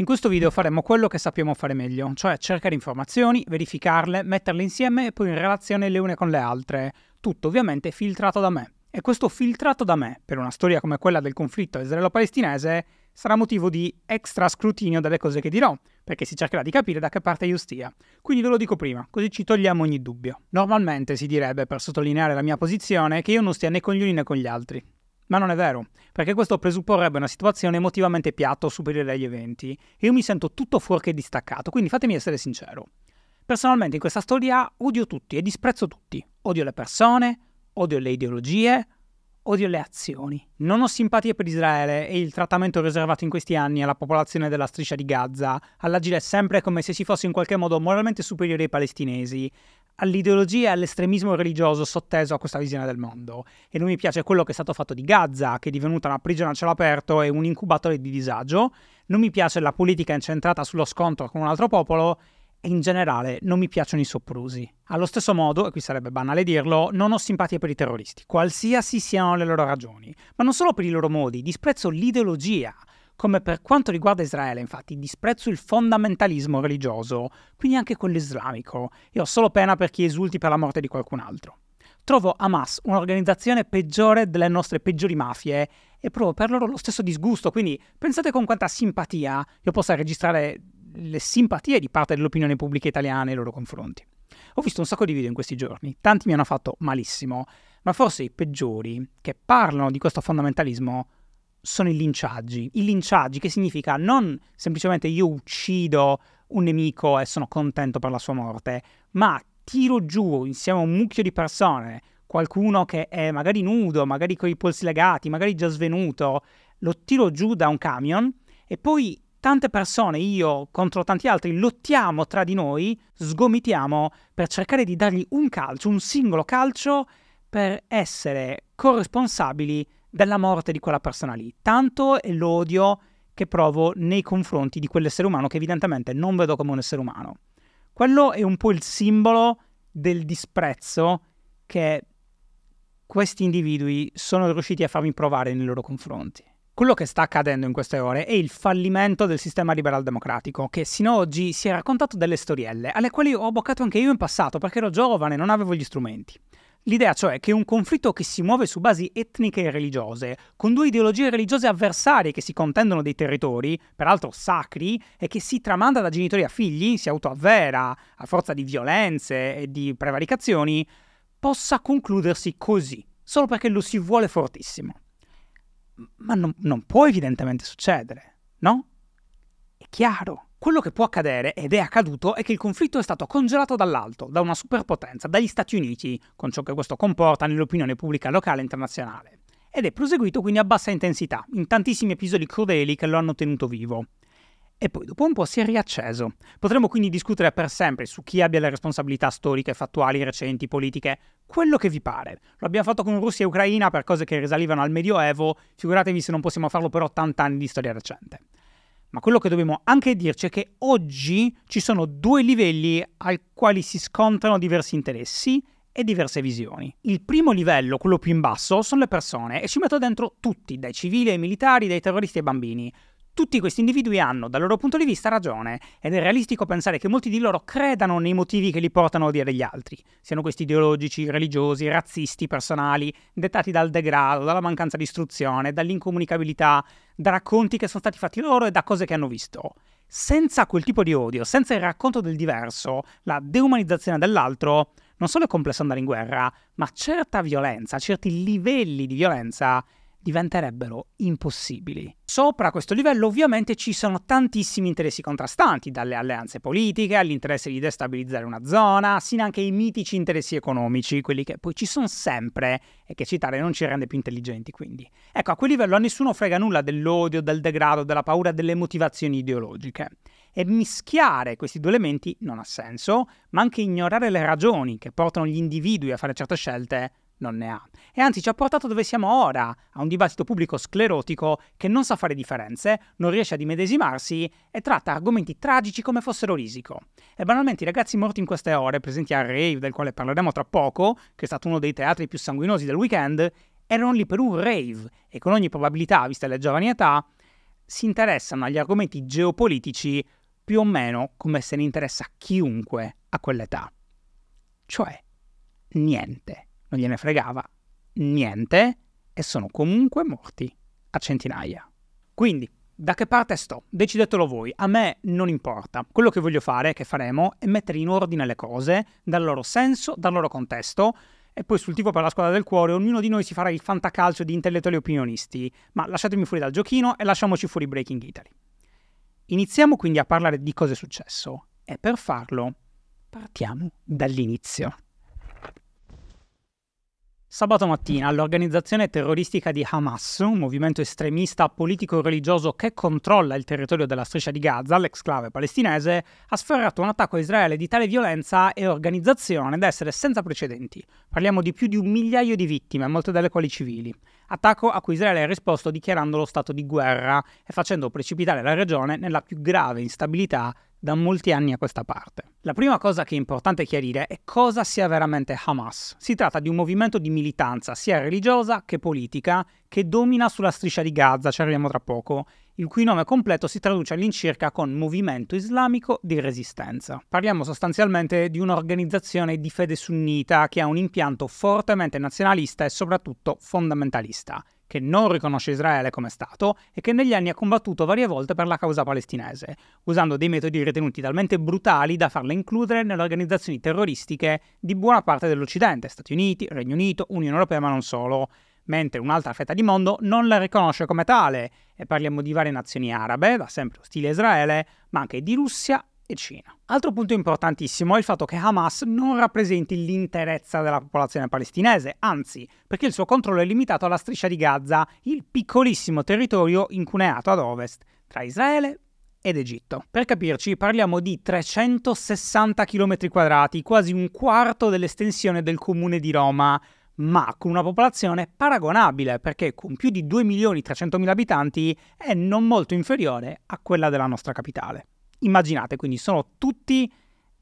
In questo video faremo quello che sappiamo fare meglio, cioè cercare informazioni, verificarle, metterle insieme e poi in relazione le une con le altre, tutto ovviamente filtrato da me. E questo filtrato da me, per una storia come quella del conflitto israelo-palestinese, sarà motivo di extra scrutinio delle cose che dirò, perché si cercherà di capire da che parte io stia. Quindi ve lo dico prima, così ci togliamo ogni dubbio. Normalmente si direbbe, per sottolineare la mia posizione, che io non stia né con gli uni né con gli altri. Ma non è vero, perché questo presupporrebbe una situazione emotivamente piatta o superiore agli eventi. Io mi sento tutto fuorché distaccato, quindi fatemi essere sincero. Personalmente in questa storia odio tutti e disprezzo tutti. Odio le persone, odio le ideologie, odio le azioni. Non ho simpatie per Israele e il trattamento riservato in questi anni alla popolazione della striscia di Gaza, all'agire sempre come se si fosse in qualche modo moralmente superiori ai palestinesi, all'ideologia e all'estremismo religioso sotteso a questa visione del mondo. E non mi piace quello che è stato fatto di Gaza, che è divenuta una prigione a cielo aperto e un incubatore di disagio. Non mi piace la politica incentrata sullo scontro con un altro popolo. E in generale non mi piacciono i soprusi. Allo stesso modo, e qui sarebbe banale dirlo, non ho simpatia per i terroristi, qualsiasi siano le loro ragioni, ma non solo per i loro modi, disprezzo l'ideologia, come per quanto riguarda Israele, infatti, disprezzo il fondamentalismo religioso, quindi anche quello islamico, e ho solo pena per chi esulti per la morte di qualcun altro. Trovo Hamas un'organizzazione peggiore delle nostre peggiori mafie e provo per loro lo stesso disgusto, quindi pensate con quanta simpatia io possa registrare le simpatie di parte dell'opinione pubblica italiana nei loro confronti. Ho visto un sacco di video in questi giorni, tanti mi hanno fatto malissimo, ma forse i peggiori che parlano di questo fondamentalismo sono i linciaggi. I linciaggi che significa non semplicemente io uccido un nemico e sono contento per la sua morte, ma tiro giù insieme a un mucchio di persone qualcuno che è magari nudo, magari con i polsi legati, magari già svenuto, lo tiro giù da un camion e poi tante persone, io contro tanti altri, lottiamo tra di noi, sgomitiamo per cercare di dargli un calcio, un singolo calcio, per essere corresponsabili della morte di quella persona lì. Tanto è l'odio che provo nei confronti di quell'essere umano che evidentemente non vedo come un essere umano. Quello è un po' il simbolo del disprezzo che questi individui sono riusciti a farmi provare nei loro confronti. Quello che sta accadendo in queste ore è il fallimento del sistema liberal-democratico, che sino ad oggi si è raccontato delle storielle, alle quali ho boccato anche io in passato perché ero giovane e non avevo gli strumenti. L'idea cioè che un conflitto che si muove su basi etniche e religiose, con due ideologie religiose avversarie che si contendono dei territori, peraltro sacri, e che si tramanda da genitori a figli, si autoavvera a forza di violenze e di prevaricazioni, possa concludersi così, solo perché lo si vuole fortissimo ma non, non può evidentemente succedere, no? È chiaro. Quello che può accadere, ed è accaduto, è che il conflitto è stato congelato dall'alto, da una superpotenza, dagli Stati Uniti, con ciò che questo comporta nell'opinione pubblica locale e internazionale. Ed è proseguito quindi a bassa intensità, in tantissimi episodi crudeli che lo hanno tenuto vivo e poi dopo un po' si è riacceso. Potremmo quindi discutere per sempre su chi abbia le responsabilità storiche, fattuali, recenti, politiche, quello che vi pare. Lo abbiamo fatto con Russia e Ucraina per cose che risalivano al Medioevo, figuratevi se non possiamo farlo per 80 anni di storia recente. Ma quello che dobbiamo anche dirci è che oggi ci sono due livelli ai quali si scontrano diversi interessi e diverse visioni. Il primo livello, quello più in basso, sono le persone e ci metto dentro tutti, dai civili ai militari, dai terroristi ai bambini. Tutti questi individui hanno, dal loro punto di vista, ragione, ed è realistico pensare che molti di loro credano nei motivi che li portano a odiare gli altri, siano questi ideologici, religiosi, razzisti, personali, dettati dal degrado, dalla mancanza di istruzione, dall'incomunicabilità, da racconti che sono stati fatti loro e da cose che hanno visto. Senza quel tipo di odio, senza il racconto del diverso, la deumanizzazione dell'altro, non solo è complesso andare in guerra, ma certa violenza, certi livelli di violenza diventerebbero impossibili. Sopra questo livello ovviamente ci sono tantissimi interessi contrastanti, dalle alleanze politiche all'interesse di destabilizzare una zona, sino anche ai mitici interessi economici, quelli che poi ci sono sempre e che citare non ci rende più intelligenti quindi. Ecco, a quel livello a nessuno frega nulla dell'odio, del degrado, della paura, delle motivazioni ideologiche. E mischiare questi due elementi non ha senso, ma anche ignorare le ragioni che portano gli individui a fare certe scelte non ne ha. E anzi ci ha portato dove siamo ora, a un dibattito pubblico sclerotico che non sa fare differenze, non riesce ad immedesimarsi e tratta argomenti tragici come fossero risico. E banalmente i ragazzi morti in queste ore, presenti a rave del quale parleremo tra poco, che è stato uno dei teatri più sanguinosi del weekend, erano lì per un rave e con ogni probabilità, vista la giovane età, si interessano agli argomenti geopolitici più o meno come se ne interessa chiunque a quell'età. Cioè, niente non gliene fregava niente e sono comunque morti a centinaia. Quindi, da che parte sto? Decidetelo voi, a me non importa. Quello che voglio fare, che faremo, è mettere in ordine le cose, dal loro senso, dal loro contesto, e poi sul tifo per la squadra del cuore ognuno di noi si farà il fantacalcio di intellettuali opinionisti, ma lasciatemi fuori dal giochino e lasciamoci fuori Breaking Italy. Iniziamo quindi a parlare di cosa è successo e per farlo partiamo dall'inizio. Sabato mattina l'organizzazione terroristica di Hamas, un movimento estremista politico-religioso che controlla il territorio della striscia di Gaza, l'exclave palestinese, ha sferrato un attacco a Israele di tale violenza e organizzazione da essere senza precedenti. Parliamo di più di un migliaio di vittime, molte delle quali civili. Attacco a cui Israele ha risposto dichiarando lo stato di guerra e facendo precipitare la regione nella più grave instabilità da molti anni a questa parte. La prima cosa che è importante chiarire è cosa sia veramente Hamas. Si tratta di un movimento di militanza sia religiosa che politica che domina sulla striscia di Gaza, ci arriviamo tra poco, il cui nome completo si traduce all'incirca con Movimento Islamico di Resistenza. Parliamo sostanzialmente di un'organizzazione di fede sunnita che ha un impianto fortemente nazionalista e soprattutto fondamentalista che non riconosce Israele come Stato e che negli anni ha combattuto varie volte per la causa palestinese, usando dei metodi ritenuti talmente brutali da farla includere nelle organizzazioni terroristiche di buona parte dell'Occidente, Stati Uniti, Regno Unito, Unione Europea ma non solo, mentre un'altra fetta di mondo non la riconosce come tale, e parliamo di varie nazioni arabe, da sempre ostili a Israele, ma anche di Russia e Cina. Altro punto importantissimo è il fatto che Hamas non rappresenti l'interezza della popolazione palestinese, anzi, perché il suo controllo è limitato alla striscia di Gaza, il piccolissimo territorio incuneato ad ovest tra Israele ed Egitto. Per capirci, parliamo di 360 km 2 quasi un quarto dell'estensione del comune di Roma, ma con una popolazione paragonabile, perché con più di 2.300.000 abitanti è non molto inferiore a quella della nostra capitale. Immaginate, quindi sono tutti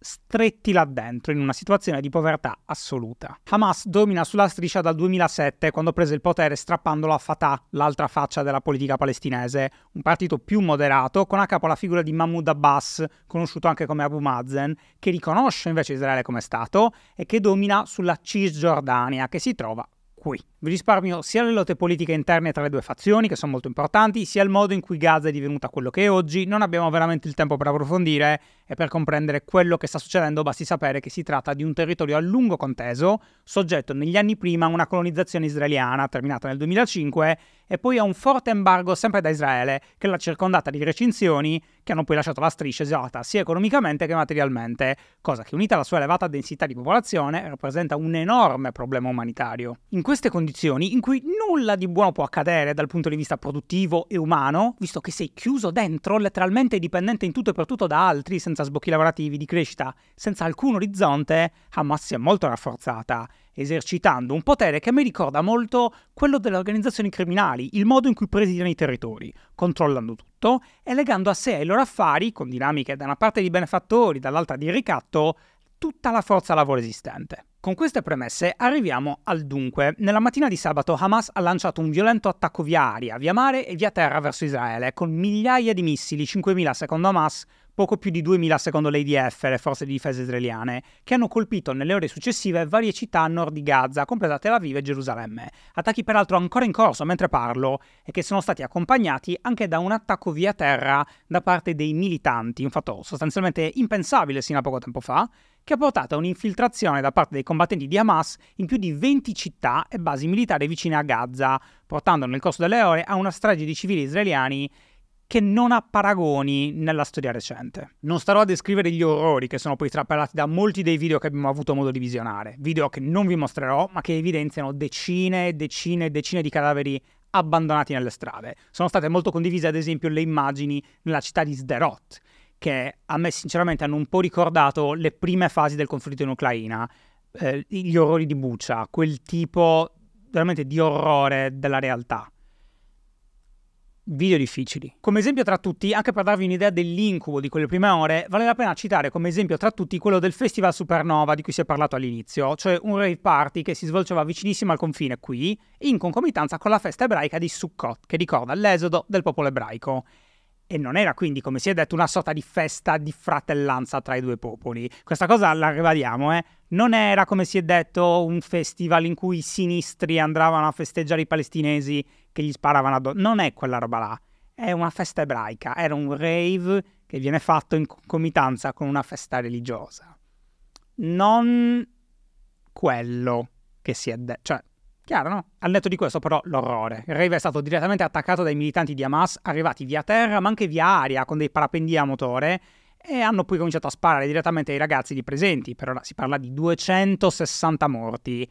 stretti là dentro, in una situazione di povertà assoluta. Hamas domina sulla striscia dal 2007, quando prese il potere strappandolo a Fatah, l'altra faccia della politica palestinese, un partito più moderato, con a capo la figura di Mahmoud Abbas, conosciuto anche come Abu Mazen, che riconosce invece Israele come Stato e che domina sulla Cisgiordania, che si trova qui. Vi risparmio sia le lotte politiche interne tra le due fazioni, che sono molto importanti, sia il modo in cui Gaza è divenuta quello che è oggi, non abbiamo veramente il tempo per approfondire, e per comprendere quello che sta succedendo basti sapere che si tratta di un territorio a lungo conteso, soggetto negli anni prima a una colonizzazione israeliana terminata nel 2005 e poi a un forte embargo sempre da Israele che l'ha circondata di recinzioni che hanno poi lasciato la striscia isolata sia economicamente che materialmente, cosa che unita alla sua elevata densità di popolazione rappresenta un enorme problema umanitario. In queste condizioni in cui nulla di buono può accadere dal punto di vista produttivo e umano, visto che sei chiuso dentro, letteralmente dipendente in tutto e per tutto da altri senza senza sbocchi lavorativi, di crescita senza alcun orizzonte, Hamas si è molto rafforzata, esercitando un potere che mi ricorda molto quello delle organizzazioni criminali, il modo in cui presidiano i territori, controllando tutto e legando a sé e ai loro affari, con dinamiche da una parte di benefattori, dall'altra di ricatto, tutta la forza lavoro esistente. Con queste premesse arriviamo al dunque. Nella mattina di sabato Hamas ha lanciato un violento attacco via aria, via mare e via terra verso Israele, con migliaia di missili, 5.000 secondo Hamas, poco più di 2000 secondo l'ADF, le forze di difesa israeliane, che hanno colpito nelle ore successive varie città a nord di Gaza, compresa Tel Aviv e Gerusalemme, attacchi peraltro ancora in corso mentre parlo e che sono stati accompagnati anche da un attacco via terra da parte dei militanti, un fatto sostanzialmente impensabile sino a poco tempo fa, che ha portato a un'infiltrazione da parte dei combattenti di Hamas in più di 20 città e basi militari vicine a Gaza, portando nel corso delle ore a una strage di civili israeliani che non ha paragoni nella storia recente. Non starò a descrivere gli orrori che sono poi trapelati da molti dei video che abbiamo avuto modo di visionare, video che non vi mostrerò ma che evidenziano decine e decine e decine di cadaveri abbandonati nelle strade. Sono state molto condivise ad esempio le immagini nella città di Sderot, che a me sinceramente hanno un po' ricordato le prime fasi del conflitto in Ucraina, eh, gli orrori di Bucia, quel tipo veramente di orrore della realtà video difficili. Come esempio tra tutti, anche per darvi un'idea dell'incubo di quelle prime ore, vale la pena citare come esempio tra tutti quello del Festival Supernova di cui si è parlato all'inizio, cioè un rave party che si svolgeva vicinissimo al confine qui, in concomitanza con la festa ebraica di Sukkot, che ricorda l'esodo del popolo ebraico. E non era quindi, come si è detto, una sorta di festa di fratellanza tra i due popoli. Questa cosa la ribadiamo, eh? Non era, come si è detto, un festival in cui i sinistri andavano a festeggiare i palestinesi che gli sparavano addosso. Non è quella roba là. È una festa ebraica, era un rave che viene fatto in concomitanza con una festa religiosa. Non quello che si è detto, cioè Chiaro, no? Al netto di questo, però, l'orrore. Il Rave è stato direttamente attaccato dai militanti di Hamas, arrivati via terra ma anche via aria con dei parapendia a motore, e hanno poi cominciato a sparare direttamente ai ragazzi di presenti. Per ora si parla di 260 morti,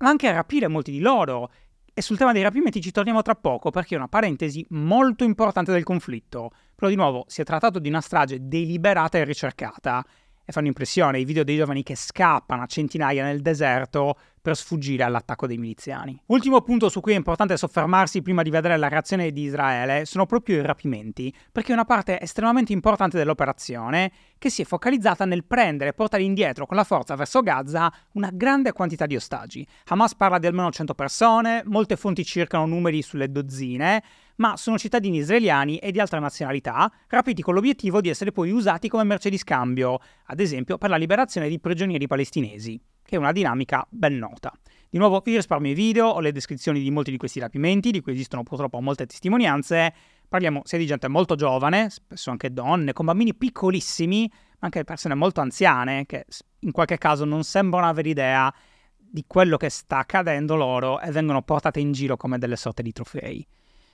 ma anche a rapire molti di loro. E sul tema dei rapimenti ci torniamo tra poco perché è una parentesi molto importante del conflitto. Però di nuovo si è trattato di una strage deliberata e ricercata. E fanno impressione i video dei giovani che scappano a centinaia nel deserto per sfuggire all'attacco dei miliziani. Ultimo punto su cui è importante soffermarsi prima di vedere la reazione di Israele sono proprio i rapimenti, perché è una parte estremamente importante dell'operazione che si è focalizzata nel prendere e portare indietro con la forza verso Gaza una grande quantità di ostaggi. Hamas parla di almeno 100 persone, molte fonti circano numeri sulle dozzine, ma sono cittadini israeliani e di altra nazionalità, rapiti con l'obiettivo di essere poi usati come merce di scambio, ad esempio per la liberazione di prigionieri palestinesi che è una dinamica ben nota. Di nuovo io risparmio i video, ho le descrizioni di molti di questi rapimenti, di cui esistono purtroppo molte testimonianze. Parliamo sia di gente molto giovane, spesso anche donne, con bambini piccolissimi, ma anche persone molto anziane, che in qualche caso non sembrano avere idea di quello che sta accadendo loro e vengono portate in giro come delle sorte di trofei.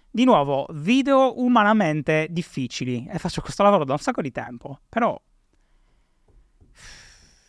Di nuovo, video umanamente difficili e faccio questo lavoro da un sacco di tempo, però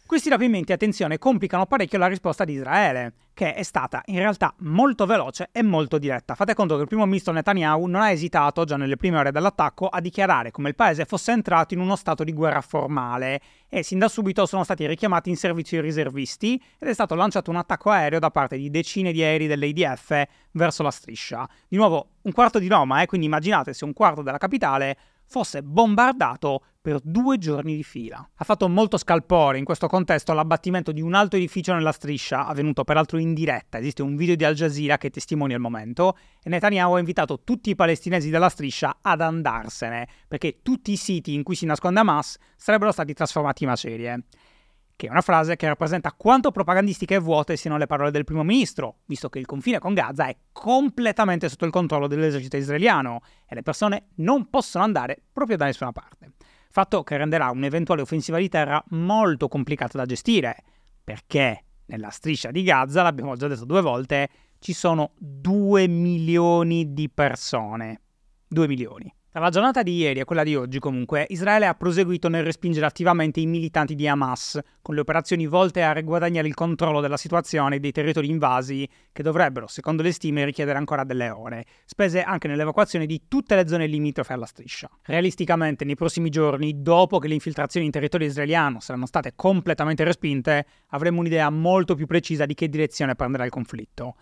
questi rapimenti, attenzione, complicano parecchio la risposta di Israele, che è stata in realtà molto veloce e molto diretta. Fate conto che il primo ministro Netanyahu non ha esitato, già nelle prime ore dell'attacco, a dichiarare come il paese fosse entrato in uno stato di guerra formale e sin da subito sono stati richiamati in servizio i riservisti ed è stato lanciato un attacco aereo da parte di decine di aerei dell'IDF verso la striscia. Di nuovo, un quarto di Roma, eh? quindi immaginate se un quarto della capitale fosse bombardato per due giorni di fila. Ha fatto molto scalpore in questo contesto l'abbattimento di un altro edificio nella striscia, avvenuto peraltro in diretta, esiste un video di Al Jazeera che testimonia il momento, e Netanyahu ha invitato tutti i palestinesi della striscia ad andarsene, perché tutti i siti in cui si nasconde Hamas sarebbero stati trasformati in macerie che è una frase che rappresenta quanto propagandistiche e vuote siano le parole del primo ministro, visto che il confine con Gaza è completamente sotto il controllo dell'esercito israeliano e le persone non possono andare proprio da nessuna parte. Fatto che renderà un'eventuale offensiva di terra molto complicata da gestire, perché nella striscia di Gaza, l'abbiamo già detto due volte, ci sono 2 milioni di persone. 2 milioni. Tra la giornata di ieri e quella di oggi, comunque, Israele ha proseguito nel respingere attivamente i militanti di Hamas, con le operazioni volte a riguadagnare il controllo della situazione e dei territori invasi, che dovrebbero, secondo le stime, richiedere ancora delle ore, spese anche nell'evacuazione di tutte le zone limitrofe alla striscia. Realisticamente, nei prossimi giorni, dopo che le infiltrazioni in territorio israeliano saranno state completamente respinte, avremo un'idea molto più precisa di che direzione prenderà il conflitto.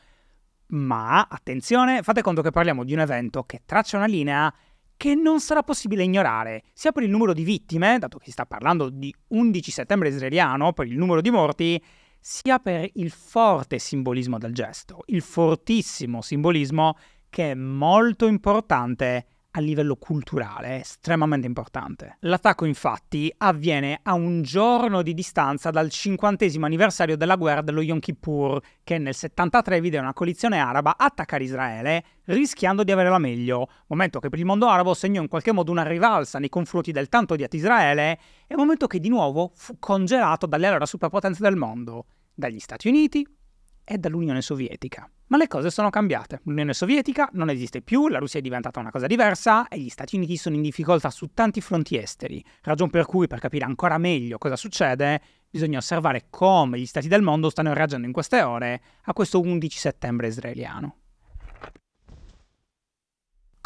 Ma, attenzione, fate conto che parliamo di un evento che traccia una linea che non sarà possibile ignorare, sia per il numero di vittime, dato che si sta parlando di 11 settembre israeliano, per il numero di morti, sia per il forte simbolismo del gesto, il fortissimo simbolismo che è molto importante a livello culturale eh, estremamente importante. L'attacco infatti avviene a un giorno di distanza dal cinquantesimo anniversario della guerra dello Yom Kippur, che nel 73 vide una coalizione araba attaccare Israele rischiando di avere la meglio, momento che per il mondo arabo segnò in qualche modo una rivalsa nei confronti del tanto odiato Israele e momento che di nuovo fu congelato dalle allora superpotenze del mondo, dagli Stati Uniti, è dall'Unione Sovietica. Ma le cose sono cambiate. L'Unione Sovietica non esiste più, la Russia è diventata una cosa diversa e gli Stati Uniti sono in difficoltà su tanti fronti esteri, ragion per cui per capire ancora meglio cosa succede bisogna osservare come gli stati del mondo stanno reagendo in queste ore a questo 11 settembre israeliano.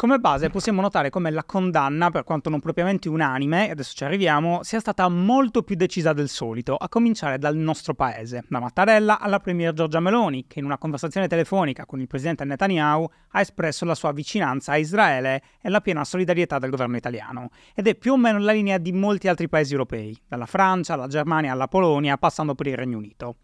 Come base possiamo notare come la condanna, per quanto non propriamente unanime, adesso ci arriviamo, sia stata molto più decisa del solito, a cominciare dal nostro paese, da Mattarella alla Premier Giorgia Meloni, che in una conversazione telefonica con il presidente Netanyahu ha espresso la sua vicinanza a Israele e la piena solidarietà del governo italiano, ed è più o meno la linea di molti altri paesi europei, dalla Francia alla Germania alla Polonia, passando per il Regno Unito.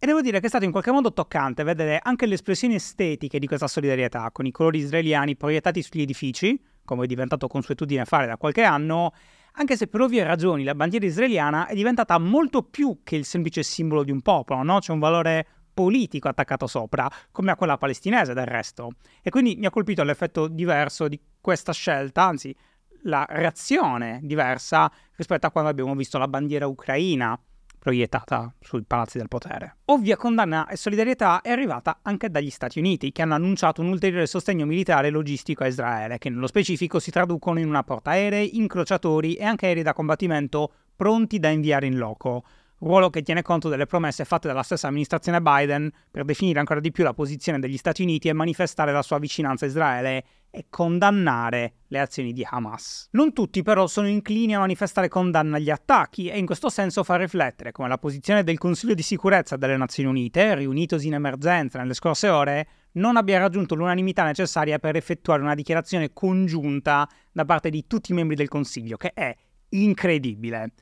E devo dire che è stato in qualche modo toccante vedere anche le espressioni estetiche di questa solidarietà, con i colori israeliani proiettati sugli edifici, come è diventato consuetudine fare da qualche anno, anche se per ovvie ragioni la bandiera israeliana è diventata molto più che il semplice simbolo di un popolo, no? C'è un valore politico attaccato sopra, come a quella palestinese del resto. E quindi mi ha colpito l'effetto diverso di questa scelta, anzi la reazione diversa rispetto a quando abbiamo visto la bandiera ucraina proiettata sui palazzi del potere. Ovvia condanna e solidarietà è arrivata anche dagli Stati Uniti, che hanno annunciato un ulteriore sostegno militare e logistico a Israele, che nello specifico si traducono in una portaerei, incrociatori e anche aerei da combattimento pronti da inviare in loco. Ruolo che tiene conto delle promesse fatte dalla stessa amministrazione Biden per definire ancora di più la posizione degli Stati Uniti e manifestare la sua vicinanza a Israele e condannare le azioni di Hamas. Non tutti però sono inclini a manifestare condanna agli attacchi e in questo senso fa riflettere come la posizione del Consiglio di sicurezza delle Nazioni Unite, riunitosi in emergenza nelle scorse ore, non abbia raggiunto l'unanimità necessaria per effettuare una dichiarazione congiunta da parte di tutti i membri del Consiglio, che è incredibile.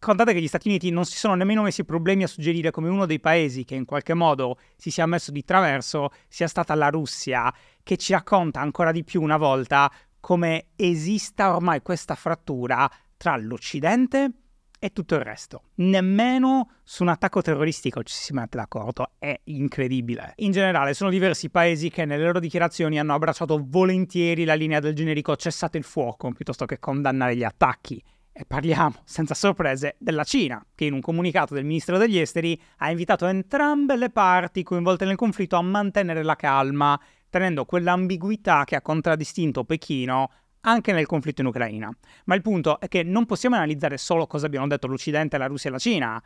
Contate che gli Stati Uniti non si sono nemmeno messi problemi a suggerire come uno dei paesi che in qualche modo si sia messo di traverso sia stata la Russia, che ci racconta ancora di più una volta come esista ormai questa frattura tra l'Occidente e tutto il resto. Nemmeno su un attacco terroristico ci si mette d'accordo, è incredibile. In generale sono diversi paesi che nelle loro dichiarazioni hanno abbracciato volentieri la linea del generico cessate il fuoco piuttosto che condannare gli attacchi. E parliamo, senza sorprese, della Cina, che in un comunicato del ministro degli esteri ha invitato entrambe le parti coinvolte nel conflitto a mantenere la calma, tenendo quell'ambiguità che ha contraddistinto Pechino anche nel conflitto in Ucraina. Ma il punto è che non possiamo analizzare solo cosa abbiamo detto l'Occidente, la Russia e la Cina,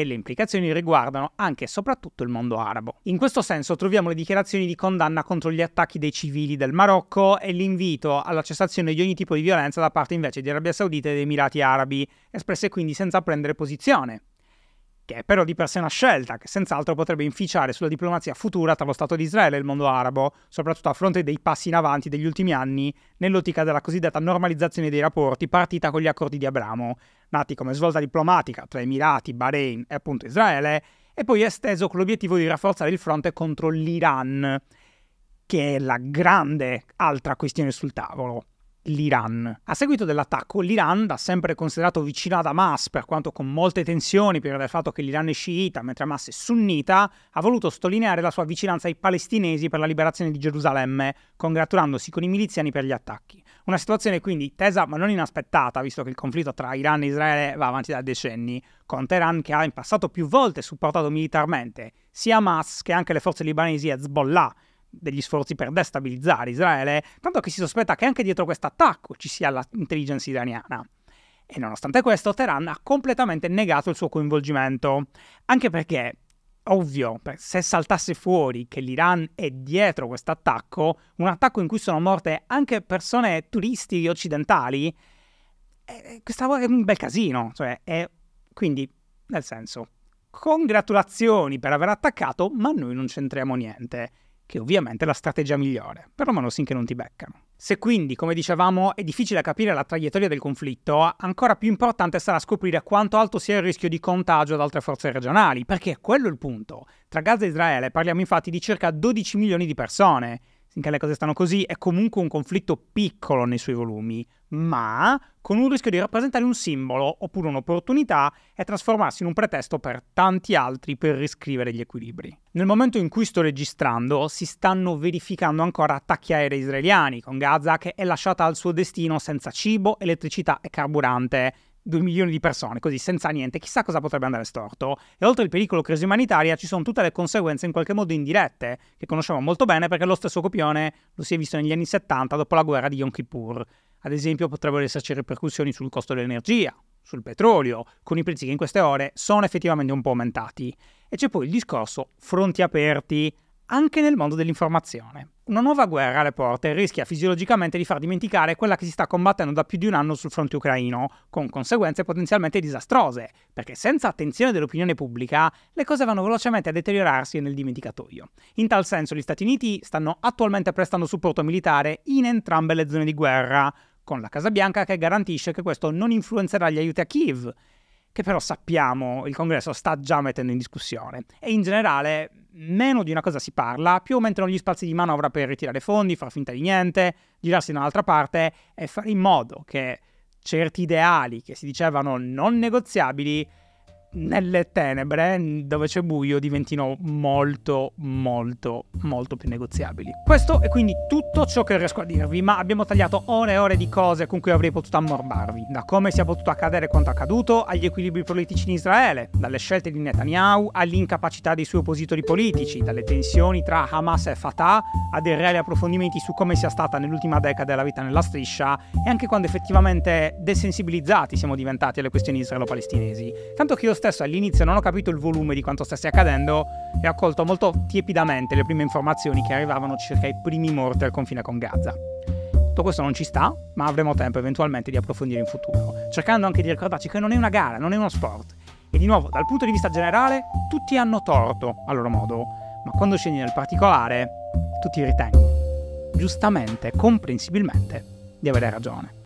e le implicazioni riguardano anche e soprattutto il mondo arabo. In questo senso troviamo le dichiarazioni di condanna contro gli attacchi dei civili del Marocco e l'invito alla cessazione di ogni tipo di violenza da parte invece di Arabia Saudita ed Emirati Arabi, espresse quindi senza prendere posizione che è però di per sé una scelta che senz'altro potrebbe inficiare sulla diplomazia futura tra lo Stato di Israele e il mondo arabo, soprattutto a fronte dei passi in avanti degli ultimi anni nell'ottica della cosiddetta normalizzazione dei rapporti partita con gli accordi di Abramo, nati come svolta diplomatica tra Emirati, Bahrain e appunto Israele, e poi esteso con l'obiettivo di rafforzare il fronte contro l'Iran, che è la grande altra questione sul tavolo l'Iran. A seguito dell'attacco, l'Iran, da sempre considerato vicino ad Hamas per quanto con molte tensioni per il fatto che l'Iran è sciita mentre Hamas è sunnita, ha voluto stolineare la sua vicinanza ai palestinesi per la liberazione di Gerusalemme, congratulandosi con i miliziani per gli attacchi. Una situazione quindi tesa ma non inaspettata, visto che il conflitto tra Iran e Israele va avanti da decenni, con Teheran che ha in passato più volte supportato militarmente sia Hamas che anche le forze libanesi e Hezbollah, degli sforzi per destabilizzare Israele, tanto che si sospetta che anche dietro questo attacco ci sia l'intelligence iraniana. E nonostante questo, Teheran ha completamente negato il suo coinvolgimento, anche perché, ovvio, se saltasse fuori che l'Iran è dietro questo attacco, un attacco in cui sono morte anche persone turisti occidentali, eh, eh, questo è un bel casino, cioè, è, quindi, nel senso, congratulazioni per aver attaccato, ma noi non c'entriamo niente che ovviamente è la strategia migliore, perlomeno finché non ti beccano. Se quindi, come dicevamo, è difficile capire la traiettoria del conflitto, ancora più importante sarà scoprire quanto alto sia il rischio di contagio ad altre forze regionali, perché quello è il punto. Tra Gaza e Israele parliamo infatti di circa 12 milioni di persone, finché le cose stanno così, è comunque un conflitto piccolo nei suoi volumi, ma con un rischio di rappresentare un simbolo oppure un'opportunità e trasformarsi in un pretesto per tanti altri per riscrivere gli equilibri. Nel momento in cui sto registrando si stanno verificando ancora attacchi aerei israeliani, con Gaza che è lasciata al suo destino senza cibo, elettricità e carburante 2 milioni di persone, così senza niente, chissà cosa potrebbe andare storto. E oltre al pericolo crisi umanitaria ci sono tutte le conseguenze in qualche modo indirette, che conosciamo molto bene perché lo stesso copione lo si è visto negli anni 70 dopo la guerra di Yom Kippur. Ad esempio potrebbero esserci ripercussioni sul costo dell'energia, sul petrolio, con i prezzi che in queste ore sono effettivamente un po' aumentati. E c'è poi il discorso fronti aperti, anche nel mondo dell'informazione. Una nuova guerra alle porte rischia fisiologicamente di far dimenticare quella che si sta combattendo da più di un anno sul fronte ucraino, con conseguenze potenzialmente disastrose, perché senza attenzione dell'opinione pubblica le cose vanno velocemente a deteriorarsi nel dimenticatoio. In tal senso gli Stati Uniti stanno attualmente prestando supporto militare in entrambe le zone di guerra, con la Casa Bianca che garantisce che questo non influenzerà gli aiuti a Kiev, che però sappiamo il Congresso sta già mettendo in discussione. E in generale meno di una cosa si parla, più aumentano gli spazi di manovra per ritirare fondi, far finta di niente, girarsi da un'altra parte e fare in modo che certi ideali che si dicevano non negoziabili nelle tenebre, dove c'è buio, diventino molto, molto, molto più negoziabili. Questo è quindi tutto ciò che riesco a dirvi, ma abbiamo tagliato ore e ore di cose con cui avrei potuto ammorbarvi, da come sia potuto accadere quanto accaduto, agli equilibri politici in Israele, dalle scelte di Netanyahu all'incapacità dei suoi oppositori politici, dalle tensioni tra Hamas e Fatah, a dei reali approfondimenti su come sia stata nell'ultima decada la vita nella striscia e anche quando effettivamente desensibilizzati siamo diventati alle questioni israelo-palestinesi. Tanto che io stesso all'inizio non ho capito il volume di quanto stesse accadendo e ho accolto molto tiepidamente le prime informazioni che arrivavano circa i primi morti al confine con Gaza. Tutto questo non ci sta, ma avremo tempo eventualmente di approfondire in futuro, cercando anche di ricordarci che non è una gara, non è uno sport. E di nuovo, dal punto di vista generale, tutti hanno torto a loro modo, ma quando scendi nel particolare, tutti ritengono, giustamente, comprensibilmente, di avere ragione.